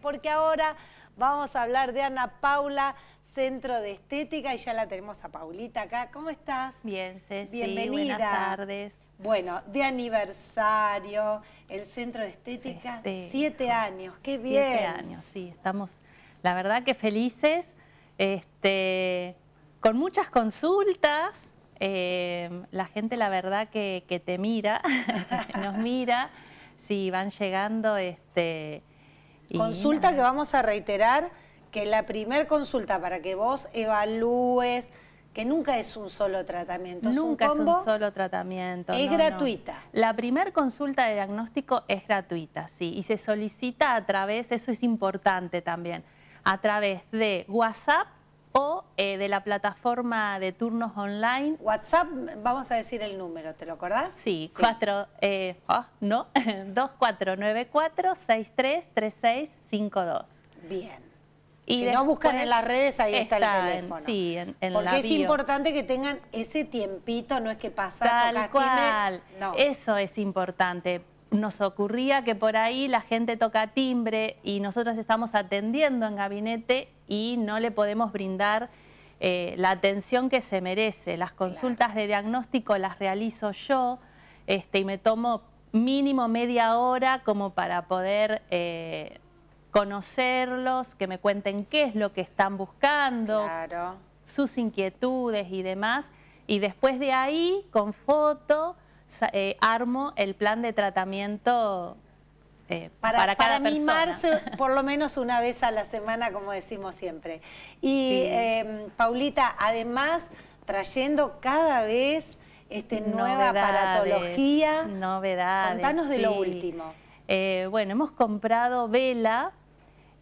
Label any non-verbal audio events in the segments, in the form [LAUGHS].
porque ahora vamos a hablar de Ana Paula, Centro de Estética, y ya la tenemos a Paulita acá. ¿Cómo estás? Bien, Ceci. Bienvenida. Buenas tardes. Bueno, de aniversario, el Centro de Estética, de este, siete años, qué bien. Siete años, sí, estamos, la verdad que felices, este, con muchas consultas, em, la gente la verdad que, te mira, [LAUGHS] nos mira, si sí, van llegando, este, consulta que vamos a reiterar que la primer consulta para que vos evalúes, que nunca es un solo tratamiento. Nunca es un, solo tratamiento. Es gratuita. La primer consulta de diagnóstico es gratuita, sí, y se solicita a través, eso es importante también, a través de WhatsApp o eh, de la plataforma de turnos online. WhatsApp, vamos a decir el número, ¿te lo acordás? Sí, sí. Cuatro, eh, 2494-633652. Ah, [LAUGHS] Bien. Y si no buscan en las redes, ahí está, el teléfono. sí, en, Porque es importante que tengan ese tiempito, no es que pasa, Tal cual. Eso es importante. Nos ocurría que por ahí la gente toca timbre y nosotros estamos atendiendo en gabinete y no le podemos brindar eh, la atención que se merece. Las consultas de diagnóstico las realizo yo este, y me tomo mínimo media hora como para poder eh, conocerlos, que me cuenten qué es lo que están buscando, sus inquietudes y demás. Y después de ahí, con foto, eh, armo el plan de tratamiento eh, para, para, cada [LAUGHS] por lo menos una vez a la semana, como decimos siempre. Y em, Paulita, además, trayendo cada vez este, nueva aparatología. Novedades. Contanos de lo último. Eh, bueno, hemos comprado vela.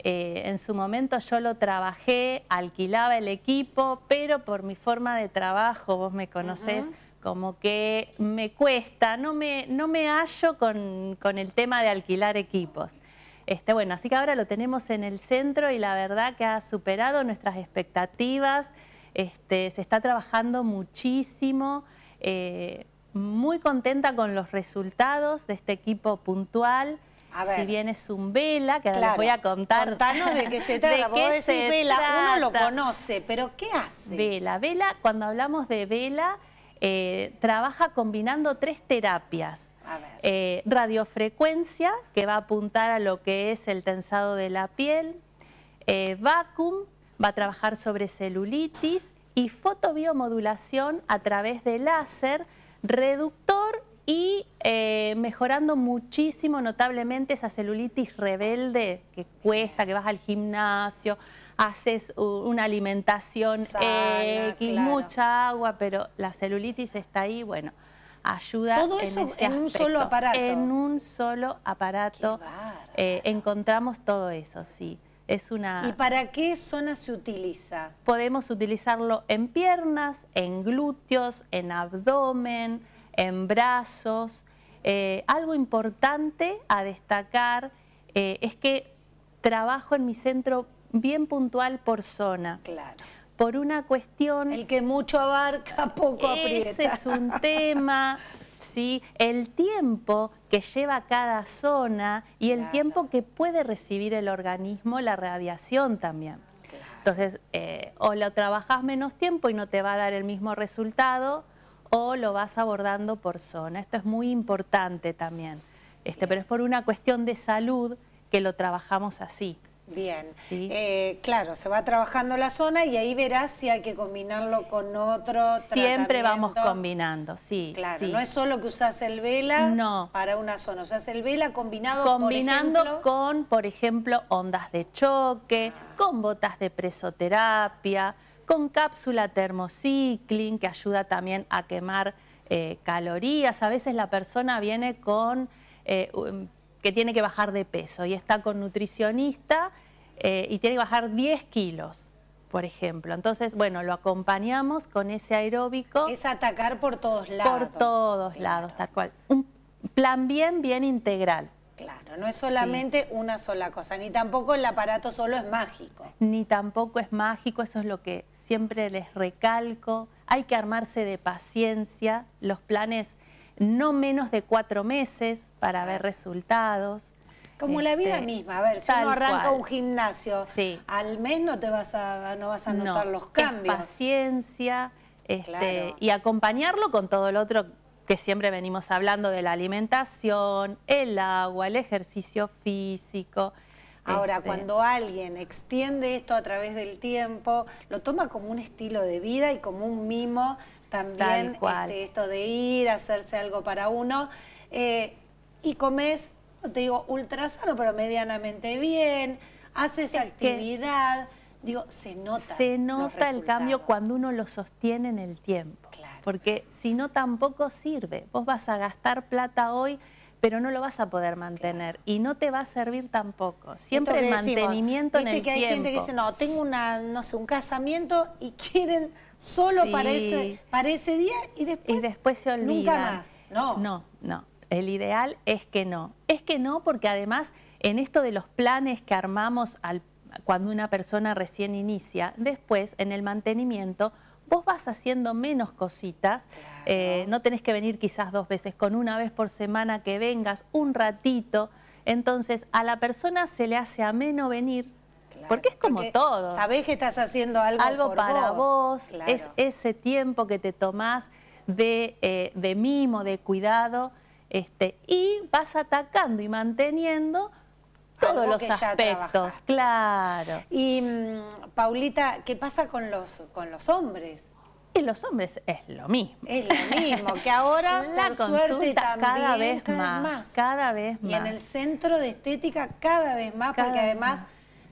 Eh, en su momento yo lo trabajé, alquilaba el equipo, pero por mi forma de trabajo, vos me conocés, como que me cuesta, no me, no me hallo con, el tema de alquilar equipos. Este, bueno, así que ahora lo tenemos en el centro y la verdad que ha superado nuestras expectativas, este, se está trabajando muchísimo, eh, muy contenta con los resultados de este equipo puntual, Si bien es un vela, que ahora les voy a contar. Contanos de qué se [LAUGHS] trata. Vos vela, uno lo conoce, pero ¿qué hace? Vela, vela, cuando hablamos de vela, eh, trabaja combinando tres terapias. Eh, radiofrecuencia, que va a apuntar a lo que es el tensado de la piel, eh, vacuum, va a trabajar sobre celulitis y fotobiomodulación a través de láser, reductor y mejorando muchísimo, notablemente, esa celulitis rebelde que cuesta, que vas al gimnasio, haces una alimentación y mucha agua, pero la celulitis está ahí, bueno, ayuda Todo eso en, un solo aparato. En un solo aparato eh, encontramos todo eso, sí. Es una... ¿Y para qué zona se utiliza? Podemos utilizarlo en piernas, en glúteos, en abdomen, en brazos. Eh, algo importante a destacar eh, es que trabajo en mi centro bien puntual por zona. Claro por una cuestión... El que mucho abarca, [LAUGHS] poco aprieta. Ese es un tema, ¿sí? El tiempo que lleva cada zona y el tiempo que puede recibir el organismo la radiación también. Entonces, eh, o lo trabajas menos tiempo y no te va a dar el mismo resultado, o lo vas abordando por zona. Esto es muy importante también, este, pero es por una cuestión de salud que lo trabajamos así. Bien, eh, claro, se va trabajando la zona y ahí verás si hay que combinarlo con otro Siempre vamos combinando, sí. Claro, no es solo que usas el vela para una zona, usás el vela combinado, combinando por ejemplo... con, por ejemplo, ondas de choque, con botas de presoterapia, con cápsula termociclin que ayuda también a quemar eh, calorías. A veces la persona viene con... Eh, que tiene que bajar de peso y está con nutricionista eh, y tiene que bajar 10 kilos por ejemplo. Entonces, bueno, lo acompañamos con ese aeróbico. Es atacar por todos lados. Por todos lados, tal cual. Un plan bien, bien integral. Claro, no es solamente una sola cosa, ni tampoco el aparato solo es mágico. Ni tampoco es mágico, eso es lo que siempre les recalco. Hay que armarse de paciencia, los planes no menos de cuatro meses para ver resultados. Como la vida este, misma, a ver, si uno arranca un gimnasio, al mes no te vas a, no vas a notar los cambios. paciencia este, y acompañarlo con todo lo otro que siempre venimos hablando de la alimentación, el agua, el ejercicio físico. Ahora, este. cuando alguien extiende esto a través del tiempo, lo toma como un estilo de vida y como un mimo también este, esto de ir, a hacerse algo para uno. Eh, y comes, no te digo ultra sano, pero medianamente bien, haces actividad. Digo, se nota. Se nota el cambio cuando uno lo sostiene en el tiempo. Porque si no, tampoco sirve. Vos vas a gastar plata hoy pero no lo vas a poder mantener y no te va a servir tampoco. Siempre el mantenimiento en el que hay gente que dice, no, tengo una, no sé, un casamiento y quieren solo para, ese, para, ese, día y después, y se olvidan. Nunca más. No. No, no. El ideal es que no. Es que no porque además en esto de los planes que armamos al, cuando una persona recién inicia, después en el mantenimiento vos vas haciendo menos cositas, eh, no tenés que venir quizás dos veces, con una vez por semana que vengas, un ratito. Entonces a la persona se le hace ameno venir porque es como todo. Sabés que estás haciendo algo, para vos. Es ese tiempo que te tomás eh, de, mimo, de cuidado, este, y vas atacando y manteniendo todos los aspectos, claro. Y mm, Paulita, ¿qué pasa con los, con los hombres? Y los hombres es lo mismo. Es lo mismo, que ahora [LAUGHS] la suerte cada vez más, cada vez más. Y en el centro de estética cada vez más, porque además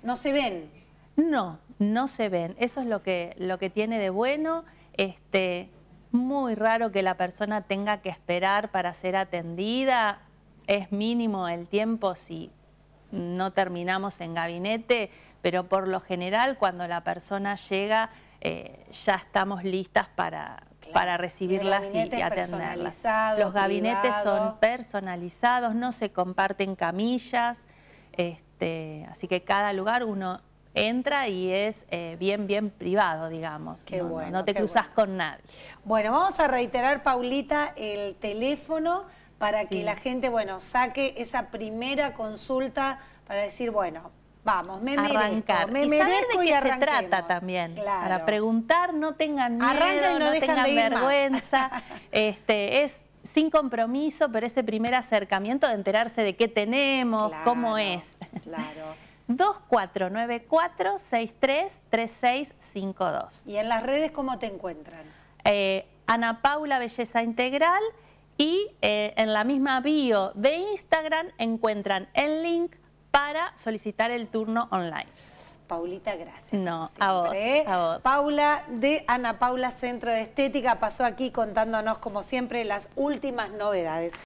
no se ven. No, no se ven. Eso es lo que, lo que tiene de bueno. Este, muy raro que la persona tenga que esperar para ser atendida. Es mínimo el tiempo sí no terminamos en gabinete, pero por lo general cuando la persona llega eh, ya estamos listas para, para recibirlas y, atenderlas. Los gabinetes son personalizados, no se comparten camillas, este, así que cada lugar uno entra y es eh, bien, bien privado, digamos. Qué no, bueno, no, te cruzas con nadie. Bueno, vamos a reiterar, Paulita, el teléfono para que la gente, bueno, saque esa primera consulta para decir, bueno, vamos, me Arrancar. merezco, me y merezco de qué se trata también. Para preguntar, no tengan miedo, no, tengan vergüenza. [LAUGHS] este, es sin compromiso, pero ese primer acercamiento de enterarse de qué tenemos, cómo es. Claro. 2494-633652. [LAUGHS] ¿Y en las redes cómo te encuentran? Eh, Ana Paula Belleza Integral y eh, en la misma bio de Instagram encuentran el link para solicitar el turno online. Paulita, gracias. No, ¿eh? a vos, Paula de Ana Paula Centro de Estética pasó aquí contándonos como siempre las últimas novedades.